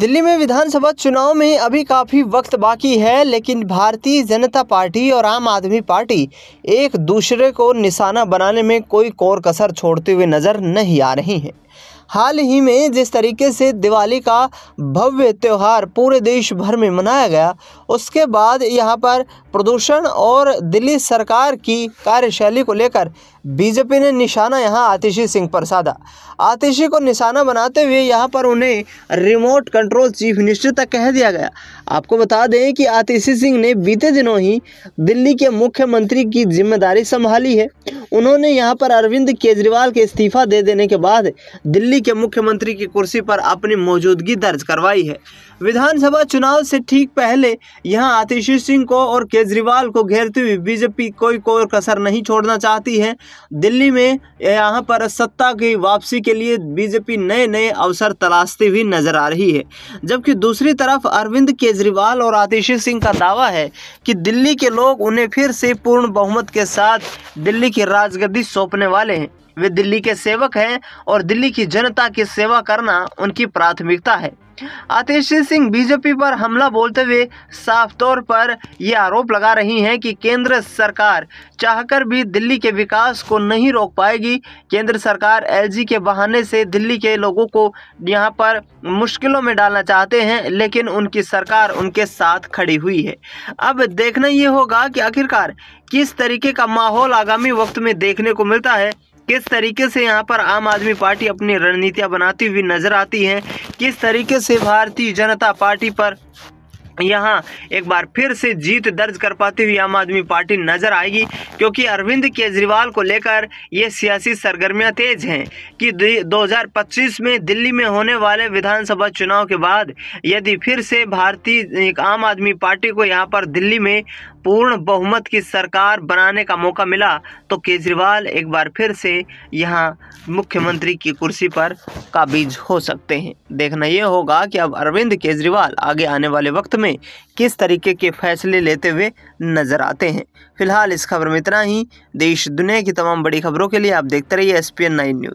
दिल्ली में विधानसभा चुनाव में अभी काफ़ी वक्त बाकी है लेकिन भारतीय जनता पार्टी और आम आदमी पार्टी एक दूसरे को निशाना बनाने में कोई कोर कसर छोड़ते हुए नज़र नहीं आ रही हैं हाल ही में जिस तरीके से दिवाली का भव्य त्यौहार पूरे देश भर में मनाया गया उसके बाद यहाँ पर प्रदूषण और दिल्ली सरकार की कार्यशैली को लेकर बीजेपी ने निशाना यहाँ आतिशी सिंह पर साधा आतिशी को निशाना बनाते हुए यहाँ पर उन्हें रिमोट कंट्रोल चीफ मिनिस्टर तक कह दिया गया आपको बता दें कि आतिशी सिंह ने बीते दिनों ही दिल्ली के मुख्यमंत्री की जिम्मेदारी संभाली है उन्होंने यहाँ पर अरविंद केजरीवाल के इस्तीफा दे देने के बाद दिल्ली के मुख्यमंत्री की कुर्सी पर अपनी मौजूदगी दर्ज करवाई है विधानसभा चुनाव से ठीक पहले यहाँ आतिशी सिंह को और केजरीवाल को घेरते हुए बीजेपी कोई कोई कसर नहीं छोड़ना चाहती है दिल्ली में यहाँ पर सत्ता की वापसी के लिए बीजेपी नए नए अवसर तलाशती हुई नजर आ रही है जबकि दूसरी तरफ अरविंद केजरीवाल और आतिशी सिंह का दावा है कि दिल्ली के लोग उन्हें फिर से पूर्ण बहुमत के साथ दिल्ली की राजगद्दी सौंपने वाले हैं वे दिल्ली के सेवक हैं और दिल्ली की जनता की सेवा करना उनकी प्राथमिकता है आतिश सिंह बीजेपी पर हमला बोलते हुए साफ तौर पर यह आरोप लगा रही हैं कि केंद्र सरकार चाहकर भी दिल्ली के विकास को नहीं रोक पाएगी केंद्र सरकार एलजी के बहाने से दिल्ली के लोगों को यहाँ पर मुश्किलों में डालना चाहते हैं लेकिन उनकी सरकार उनके साथ खड़ी हुई है अब देखना ये होगा कि आखिरकार किस तरीके का माहौल आगामी वक्त में देखने को मिलता है किस तरीके से यहाँ पर आम आदमी पार्टी अपनी रणनीतियाँ बनाती हुई नजर आती है किस तरीके से भारतीय जनता पार्टी पर यहाँ एक बार फिर से जीत दर्ज कर पाती हुई आम आदमी पार्टी नजर आएगी क्योंकि अरविंद केजरीवाल को लेकर ये सियासी सरगर्मियां तेज हैं कि 2025 में दिल्ली में होने वाले विधानसभा चुनाव के बाद यदि फिर से भारतीय आम आदमी पार्टी को यहाँ पर दिल्ली में पूर्ण बहुमत की सरकार बनाने का मौका मिला तो केजरीवाल एक बार फिर से यहाँ मुख्यमंत्री की कुर्सी पर काबिज हो सकते हैं देखना यह होगा कि अब अरविंद केजरीवाल आगे आने वाले वक्त में किस तरीके के फैसले लेते हुए नज़र आते हैं फिलहाल इस खबर में इतना ही देश दुनिया की तमाम बड़ी खबरों के लिए आप देखते रहिए S P N nine news